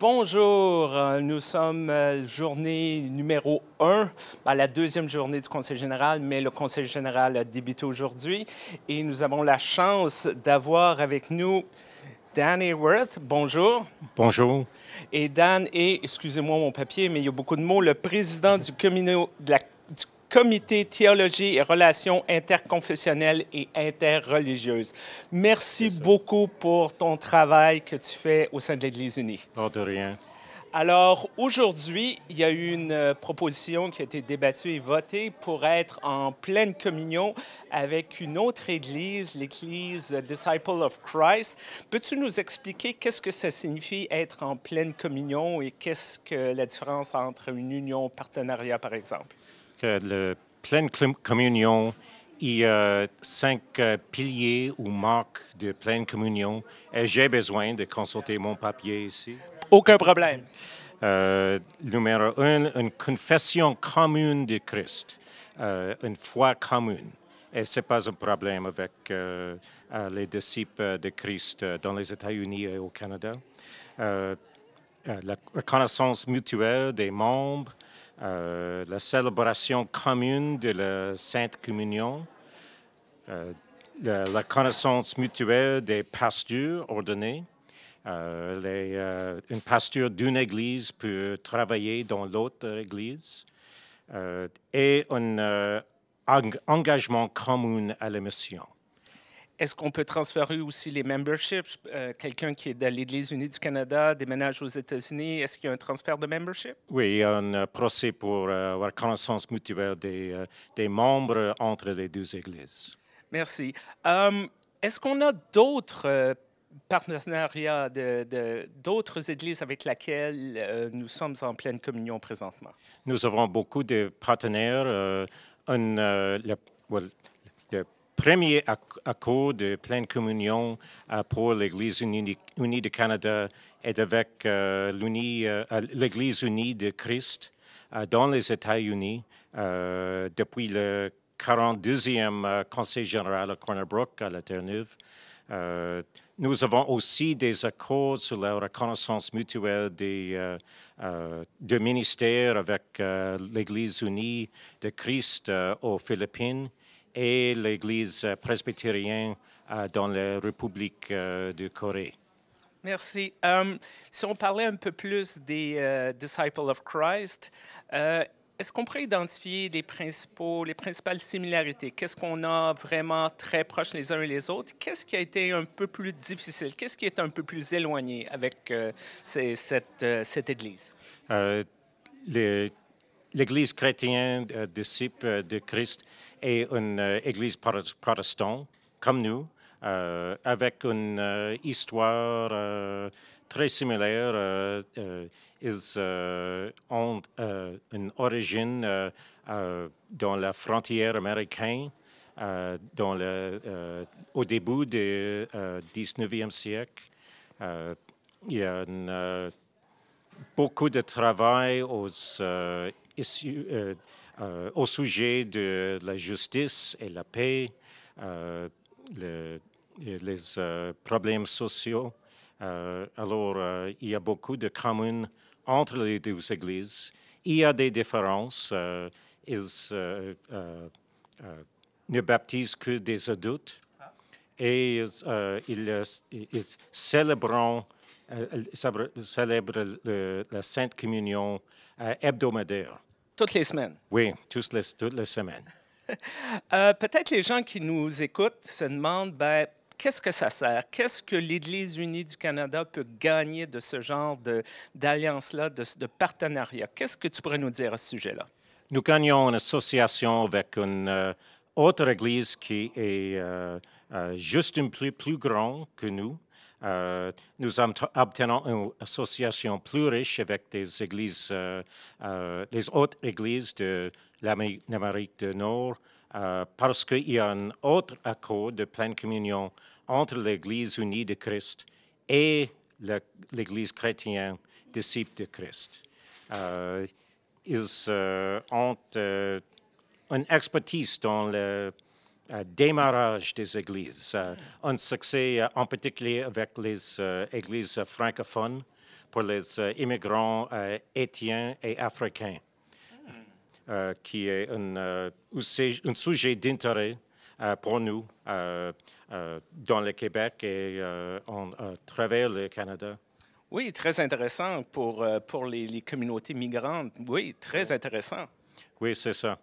Bonjour, euh, nous sommes euh, journée numéro 1, ben, la deuxième journée du Conseil général, mais le Conseil général a débuté aujourd'hui et nous avons la chance d'avoir avec nous Danny Worth. Bonjour. Bonjour. Et Dan est, excusez-moi mon papier, mais il y a beaucoup de mots, le président du de la Comité Théologie et Relations interconfessionnelles et interreligieuses. Merci beaucoup pour ton travail que tu fais au sein de l'Église unie. Pas oh, de rien. Alors, aujourd'hui, il y a eu une euh, proposition qui a été débattue et votée pour être en pleine communion avec une autre église, l'église Disciple of Christ. Peux-tu nous expliquer qu'est-ce que ça signifie être en pleine communion et qu'est-ce que la différence entre une union partenariat, par exemple? la pleine communion, il y a cinq euh, piliers ou marques de pleine communion. Et j'ai besoin de consulter mon papier ici. Aucun problème. Euh, numéro un, une confession commune de Christ, euh, une foi commune. Et ce n'est pas un problème avec les disciples de Christ dans les États-Unis et au Canada. la reconnaissance mutuelle des membres, euh, la célébration commune de la Sainte Communion, euh, la, connaissance mutuelle des pastures ordonnées, euh, une pasture d'une église peut travailler dans l'autre église et un engagement commun à la mission. Est-ce qu'on peut transférer aussi les memberships? Euh, quelqu'un qui est de l'Église unie du Canada déménage aux États-Unis, est-ce qu'il y a un transfert de membership? Oui, un euh, procès pour euh, avoir connaissance mutuelle des, membres entre les deux Églises. Merci. Hum, est-ce qu'on a d'autres partenariats d'autres églises avec lesquelles nous sommes en pleine communion présentement? Nous avons beaucoup de partenaires premier accord de pleine communion euh, pour l'Église unie, du Canada est avec euh, euh, l'Église unie de Christ dans les États-Unis depuis le 42e Conseil général à Corner Brook, à La Terre-Neuve. nous avons aussi des accords sur la reconnaissance mutuelle des ministères avec l'Église unie de Christ aux Philippines et l'Église presbytérienne euh, dans la République euh, de Corée. Merci. Euh, si on parlait un peu plus des Disciples of Christ, est-ce qu'on pourrait identifier les, principaux, les principales similarités? Qu'est-ce qu'on a vraiment très proche les uns et les autres? Qu'est-ce qui a été un peu plus difficile? Qu'est-ce qui est un peu plus éloigné avec cette, cette Église? les l'Église chrétienne des euh, disciples euh, de Christ est une euh, Église protestante comme nous, avec une histoire très similaire. ils ont une origine dans la frontière américaine dans le, au début du 19e siècle. il y a beaucoup de travail aux euh, euh, au sujet de la justice et la paix, euh, les problèmes sociaux. alors, il y a beaucoup de communes entre les deux églises. Il y a des différences. ils ne baptisent que des adultes ah. et ils, ils célèbrent euh, elle célèbre la Sainte Communion euh, hebdomadaire. Toutes les semaines? Oui, toutes les, toutes les semaines. Euh, peut-être les gens qui nous écoutent se demandent, ben, qu'est-ce que ça sert? Qu'est-ce que l'Église unie du Canada peut gagner de ce genre d'alliance-là, de, partenariat? Qu'est-ce que tu pourrais nous dire à ce sujet-là? Nous gagnons une association avec une autre Église qui est juste un peu plus grande que nous. Euh, nous obtenons une association plus riche avec des églises, les euh, euh, autres églises de l'Amérique du Nord, parce qu'il y a un autre accord de pleine communion entre l'Église unie de Christ et l'Église chrétienne disciple de Christ. ils ont une expertise dans le euh, démarrage des églises, euh, un succès euh, en particulier avec les églises francophones pour les immigrants étiens et africains, qui est un, sujet d'intérêt pour nous dans le Québec et en, à travers le Canada. Oui, très intéressant pour, pour les, les communautés migrantes. Oui, très intéressant. Oui, c'est ça.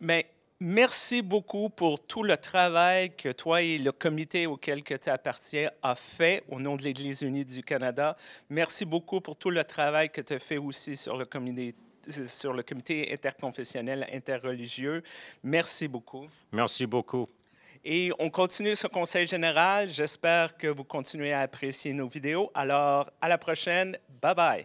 Mais Merci beaucoup pour tout le travail que toi et le comité auquel tu appartiens a fait au nom de l'Église unie du Canada. Merci beaucoup pour tout le travail que tu as fait aussi sur le comité sur le comité interconfessionnel interreligieux. Merci beaucoup. Merci beaucoup. Et on continue ce conseil général. J'espère que vous continuez à apprécier nos vidéos. Alors, à la prochaine. Bye bye.